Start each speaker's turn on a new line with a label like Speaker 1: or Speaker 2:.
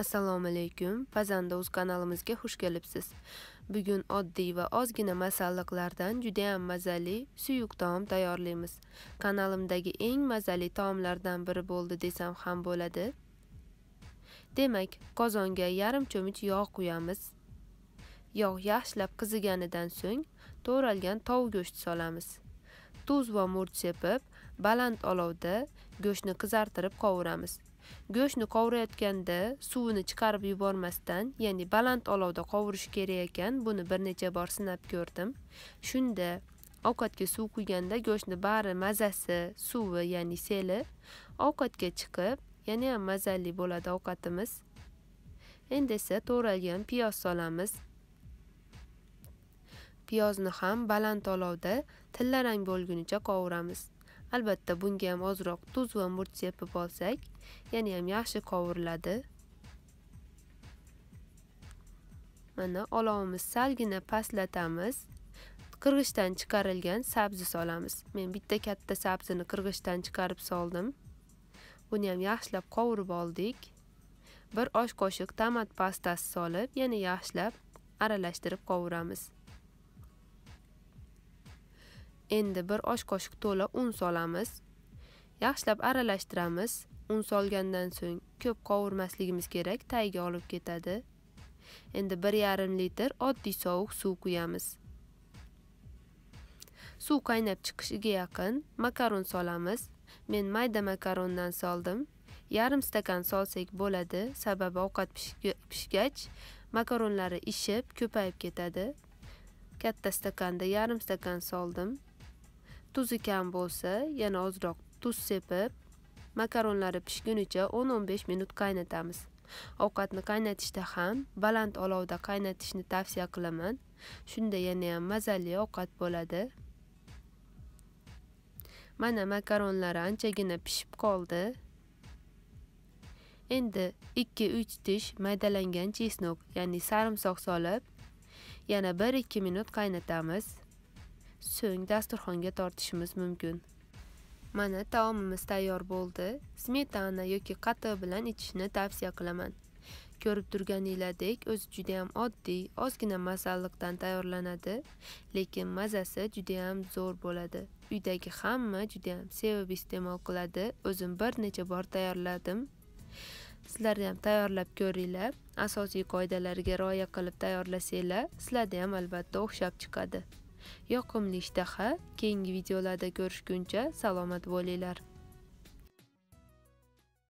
Speaker 1: assalomu alaykum pazanda kanalimizga xush kelibsiz bugun oddiy va ozgina masalliqlardan juda ham mazali suyuq taom tayyorlaymiz kanalimdagi eng mazali taomlardan biri bo'ldi desam ham bo'ladi demak qozonga yarim cho'mich yog' quyamiz yog' yaxshilab qiziganidan so'ng to'ralgan tovuq go'shti solamiz tuz va murch sepib baland olovda go'shtni qizartirib qovuramiz. Go'shtni qovurayotganda suvini chiqarib yubormasdan, ya'ni baland olovda qovurish kerak ekan, buni bir necha bor sinab ko'rdim. Shunda ovqatga suv quyganda go'shtni bari mazasi, suvi, ya'ni seli ovqatga chiqib, yana ham mazali bo'ladi ovqatimiz. Endi esa to'ralgan piyoz solamiz. Piyozni ham baland olovda tillarang bo'lgunicha qovuramiz. albatta bunga ham ozroq tuz va murch sepib olsak yana ham yaxshi qovuriladi mana olovimiz salgina pastlatamiz qirg'ichdan chiqarilgan sabzi solamiz men bitta katta sabzini qirg'ichdan chiqarib soldim buni ham yaxshilab qovurib oldik bir osh qoshiq tomat pastasi solib yana yaxshilab aralashtirib qovuramiz endi bir osh qoshiq to'la un solamiz yaxshilab aralashtiramiz un solgandan so'ng ko'p qovurmasligimiz kerak tayiga olib ketadi endi 1,5 litr oddiy sovuq suv quyamiz suv qaynab chiqishiga yaqin makaron solamiz men mayda makarondan soldim yarim stakan solsak bo'ladi sababi ovqat pishgach makaronlari ishib ko'payib ketadi katta stakanda yarim stakan soldim tuz ekan bo'lsa yana ozroq tuz sepib makaronlari pishgunicha 10-15 minut qaynatamiz ovqatni qaynatishda ham baland olovda qaynatishni tavsiya qilaman shunda yana ham mazali ovqat bo'ladi mana makaronlari anchagina pishib qoldi endi 2-3 tish maydalangan chesnok ya'ni sarimsoq solib yana 1-2 minut qaynatamiz so'ng dasturxonga tortishimiz mumkin mana taomimiz tayyor bo'ldi smetana yoki qatiq bilan ichishni tavsiya qilaman ko'rib turganingizdek o'zi juda ham oddiy ozgina masalliqdan tayyorlanadi lekin mazasi juda ham zo'r bo'ladi uydagi hamma juda ham sevib iste'mol qiladi o'zim bir necha bor tayyorladim sizlar ham tayyorlab ko'ringlar asosiy qoidalarga rioya qilib tayyorlasanglar sizlarda ham albatta o'xshab chiqadi Yoqimli ishtaha keyingi videolarda ko'rishguncha salomat bo'linglar.